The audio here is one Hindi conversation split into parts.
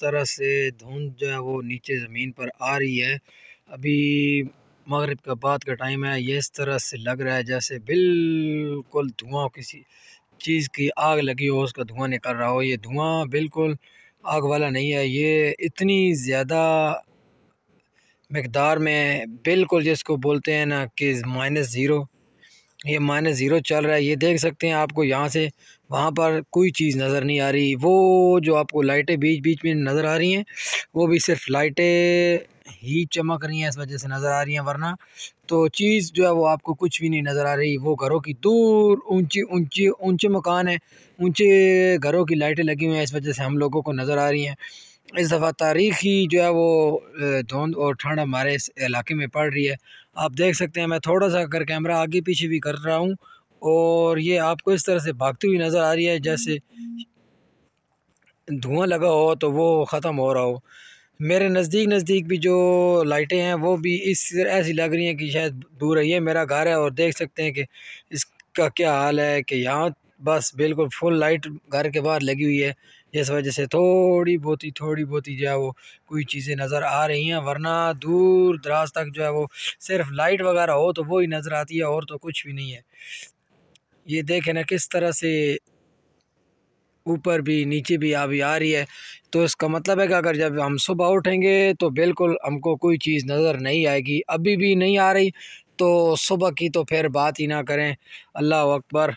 तरह से धुंध जो है वो नीचे ज़मीन पर आ रही है अभी मगरब का बाद का टाइम है ये इस तरह से लग रहा है जैसे बिल्कुल धुआं किसी चीज़ की आग लगी हो उसका धुआं निकल रहा हो ये धुआं बिल्कुल आग वाला नहीं है ये इतनी ज़्यादा मकदार में बिल्कुल जिसको बोलते हैं ना कि माइनस ज़ीरो ये माइनस ज़ीरो चल रहा है ये देख सकते हैं आपको यहाँ से वहाँ पर कोई चीज़ नज़र नहीं आ रही वो जो आपको लाइटें बीच बीच में नज़र आ रही हैं वो भी सिर्फ लाइटें ही चमक रही हैं इस वजह से नज़र आ रही हैं वरना तो चीज़ जो है वो आपको कुछ भी नहीं नज़र आ रही वो घरों की दूर ऊंची ऊंची ऊंचे मकान हैं ऊंचे घरों की लाइटें लगी हुई हैं इस वजह से हम लोगों को नज़र आ रही हैं इस दफ़ा तारीख़ी जो है वो धुंध और ठंड हमारे इस इलाके में पड़ रही है आप देख सकते हैं मैं थोड़ा सा कर कैमरा आगे पीछे भी कर रहा हूँ और ये आपको इस तरह से भागती हुई नज़र आ रही है जैसे धुआं लगा हो तो वो ख़त्म हो रहा हो मेरे नज़दीक नज़दीक भी जो लाइटें हैं वो भी इस ऐसी लग रही हैं कि शायद दूर है ये मेरा घर है और देख सकते हैं कि इसका क्या हाल है कि यहाँ बस बिल्कुल फुल लाइट घर के बाहर लगी हुई है जिस वजह से थोड़ी बहुत ही थोड़ी बहुत ही जो है वो कोई चीज़ें नज़र आ रही हैं वरना दूर दराज तक जो है वो सिर्फ लाइट वगैरह हो तो वो ही नज़र आती है और तो कुछ भी नहीं है ये देखें ना किस तरह से ऊपर भी नीचे भी अभी आ रही है तो इसका मतलब है कि अगर जब हम सुबह उठेंगे तो बिल्कुल हमको कोई चीज़ नज़र नहीं आएगी अभी भी नहीं आ रही तो सुबह की तो फिर बात ही ना करें अल्लाह अकबर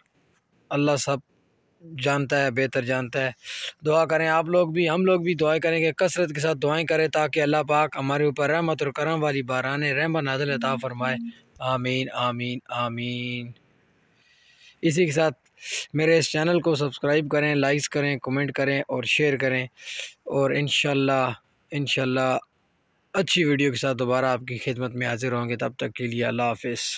अल्लाह सब जानता है बेहतर जानता है दुआ करें आप लोग भी हम लोग भी दुआएं करेंगे कसरत के साथ दुआएं करें ताकि अल्लाह पाक हमारे ऊपर रहमत और करम वाली बारान रहम नाजल अता फरमाए आमीन आमीन आमीन इसी के साथ मेरे इस चैनल को सब्सक्राइब करें लाइक्स करें कमेंट करें और शेयर करें और इन इन अच्छी वीडियो के साथ दोबारा आपकी खिदमत में हाज़िर होंगे तब तक के लिए अल्लाह हाफिज़